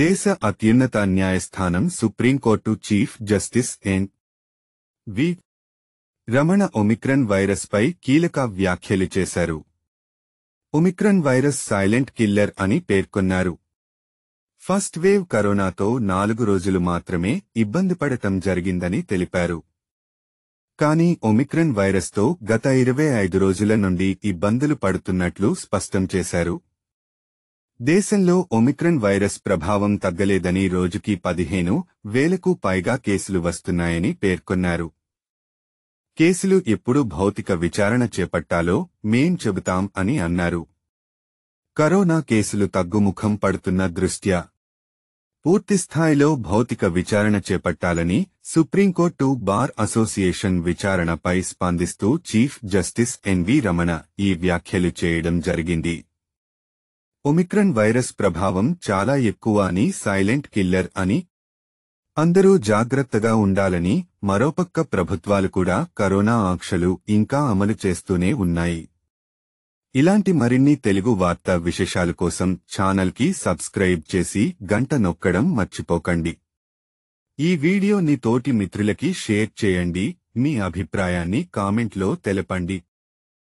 దేశ అత్యున్నత న్యాయస్థానం supreme court chief justice N V Ramana omicron వైరస్పై కీలక వ్యాఖ్యలు చేశారు ఒమిక్రన్ వైరస్ సైలెంట్ కిల్లర్ అని పేర్కొన్నారు ఫస్ట్ వేవ్ కరోనాతో నాలుగు రోజులు మాత్రమే ఇబ్బంది పడటం జరిగిందని తెలిపారు కానీ ఒమిక్రన్ వైరస్తో గత ఇరవై ఐదు రోజుల నుండి ఇబ్బందులు పడుతున్నట్లు స్పష్టం చేశారు దేశంలో ఒమిక్రన్ వైరస్ ప్రభావం తగ్గలేదని రోజుకి పదిహేను వేలకు పైగా కేసులు వస్తున్నాయని పేర్కొన్నారు కేసులు ఎప్పుడు భౌతిక విచారణ చేపట్టాలో మేం చెబుతాం అని అన్నారు కరోనా కేసులు తగ్గుముఖం పడుతున్న దృష్ట్యా పూర్తిస్థాయిలో భౌతిక విచారణ చేపట్టాలని సుప్రీంకోర్టు బార్ అసోసియేషన్ విచారణపై స్పందిస్తూ చీఫ్ జస్టిస్ ఎన్వీ రమణ ఈ వ్యాఖ్యలు చేయడం జరిగింది ఒమిక్రన్ వైరస్ ప్రభావం చాలా ఎక్కువ అని సైలెంట్ కిల్లర్ అని అందరూ జాగ్రత్తగా ఉండాలని మరోపక్క ప్రభుత్వాలు కూడా కరోనా ఆంక్షలు ఇంకా అమలు చేస్తూనే ఉన్నాయి ఇలాంటి మరిన్ని తెలుగు వార్తా విశేషాల కోసం ఛానల్కి సబ్స్క్రైబ్ చేసి గంట నొక్కడం మర్చిపోకండి ఈ వీడియోని తోటి మిత్రులకి షేర్ చేయండి మీ అభిప్రాయాన్ని కామెంట్లో తెలపండి